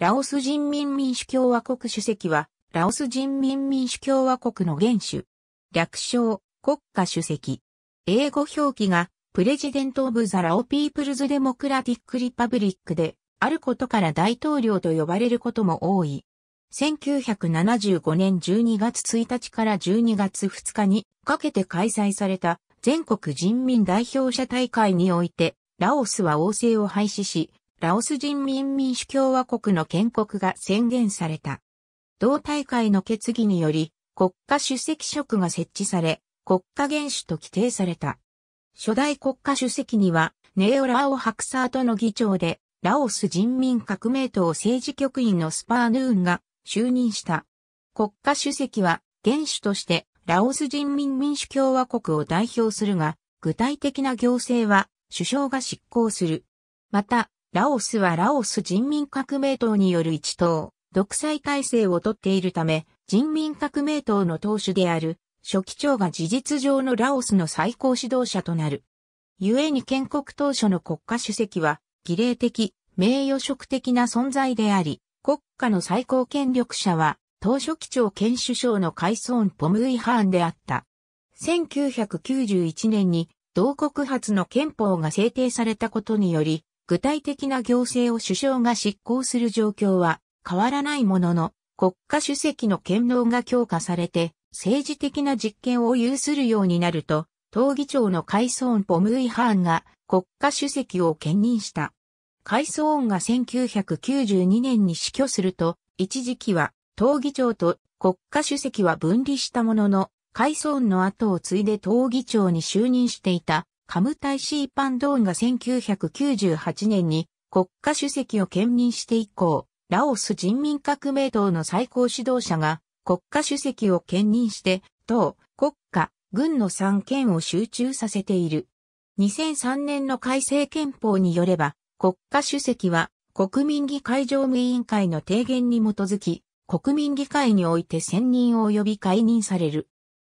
ラオス人民民主共和国主席は、ラオス人民民主共和国の元首。略称、国家主席。英語表記が、プレジデント・オブ・ザ・ラオ・ピープルズ・デモクラティック・リパブリックで、あることから大統領と呼ばれることも多い。1975年12月1日から12月2日にかけて開催された全国人民代表者大会において、ラオスは王政を廃止し、ラオス人民民主共和国の建国が宣言された。同大会の決議により、国家主席職が設置され、国家元首と規定された。初代国家主席には、ネオラオクサーとの議長で、ラオス人民革命党政治局員のスパーヌーンが就任した。国家主席は、元首として、ラオス人民民主共和国を代表するが、具体的な行政は首相が執行する。また、ラオスはラオス人民革命党による一党、独裁体制をとっているため、人民革命党の党首である、書記長が事実上のラオスの最高指導者となる。故に建国当初の国家主席は、儀礼的、名誉職的な存在であり、国家の最高権力者は、党書記長兼首相のカイソーン・ポムイハーンであった。1991年に、同国発の憲法が制定されたことにより、具体的な行政を首相が執行する状況は変わらないものの、国家主席の権能が強化されて、政治的な実権を有するようになると、党議長の改装ン・ポムイ・ハーンが国家主席を兼任した。改装音ンが1992年に死去すると、一時期は党議長と国家主席は分離したものの、改装ンの後を継いで党議長に就任していたカムタイシーパンドーンが1998年に国家主席を兼任して以降、ラオス人民革命党の最高指導者が国家主席を兼任して、党、国家、軍の三権を集中させている。2003年の改正憲法によれば、国家主席は国民議会常務委員会の提言に基づき、国民議会において選任及び解任される。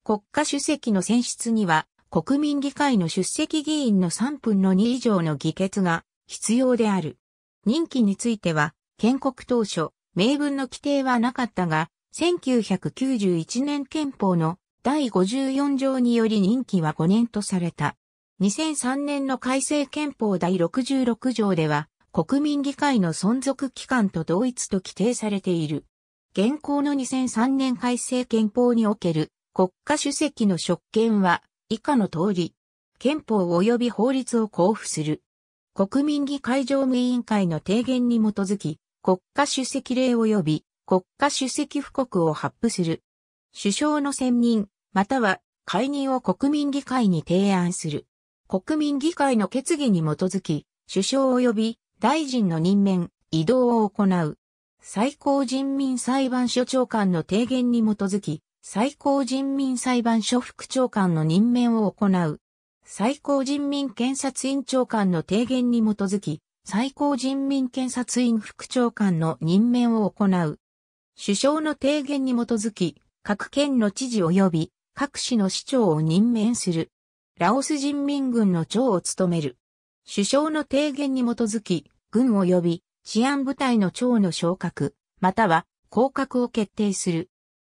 国家主席の選出には国民議会の出席議員の3分の2以上の議決が必要である。任期については、建国当初、明文の規定はなかったが、1991年憲法の第54条により任期は5年とされた。2003年の改正憲法第66条では、国民議会の存続期間と同一と規定されている。現行の2003年改正憲法における国家主席の職権は以下の通り、憲法及び法律を交付する。国民議会常務委員会の提言に基づき、国家主席令及び国家主席布告を発布する。首相の選任、または解任を国民議会に提案する。国民議会の決議に基づき、首相及び大臣の任免、移動を行う。最高人民裁判所長官の提言に基づき、最高人民裁判所副長官の任免を行う。最高人民検察院長官の提言に基づき、最高人民検察院副長官の任免を行う。首相の提言に基づき、各県の知事及び各市の市長を任免する。ラオス人民軍の長を務める。首相の提言に基づき、軍及び治安部隊の長の昇格、または降格を決定する。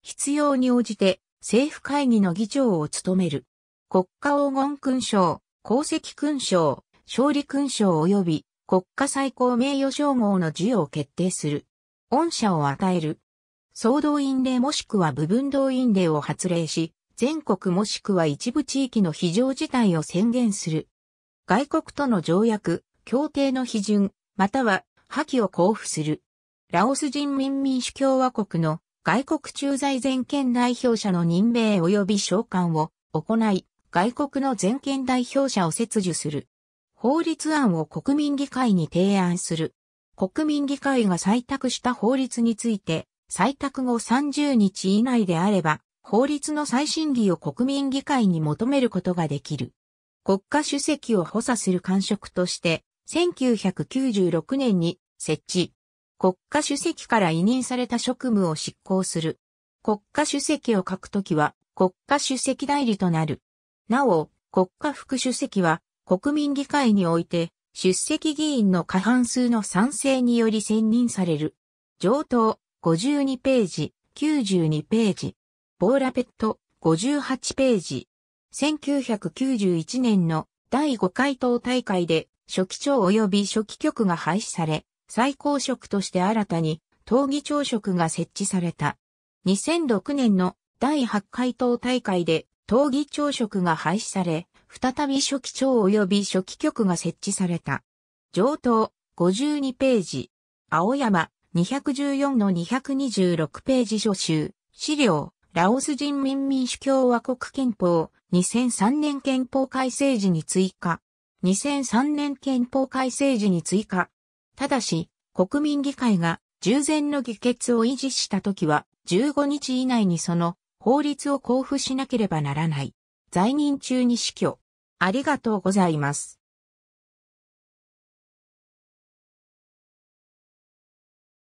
必要に応じて政府会議の議長を務める。国家黄金勲章、功績勲章、勝利勲章及び国家最高名誉称号の授与を決定する。恩赦を与える。総動員令もしくは部分動員令を発令し、全国もしくは一部地域の非常事態を宣言する。外国との条約、協定の批准、または破棄を交付する。ラオス人民民主共和国の外国駐在全権代表者の任命及び召喚を行い、外国の全権代表者を切除する。法律案を国民議会に提案する。国民議会が採択した法律について、採択後30日以内であれば、法律の再審議を国民議会に求めることができる。国家主席を補佐する官職として、1996年に設置。国家主席から委任された職務を執行する。国家主席を書くときは国家主席代理となる。なお、国家副主席は国民議会において出席議員の過半数の賛成により選任される。上等52ページ、92ページ。ボーラペット58ページ。1991年の第5回党大会で初期長及び初期局が廃止され、最高職として新たに、闘技朝職が設置された。2006年の第8回党大会で、闘技朝職が廃止され、再び初期庁及び初期局が設置された。上等52ページ。青山214-226ページ書集。資料、ラオス人民民主共和国憲法、2003年憲法改正時に追加。2003年憲法改正時に追加。ただし、国民議会が従前の議決を維持したときは、15日以内にその法律を交付しなければならない。在任中に死去。ありがとうございます。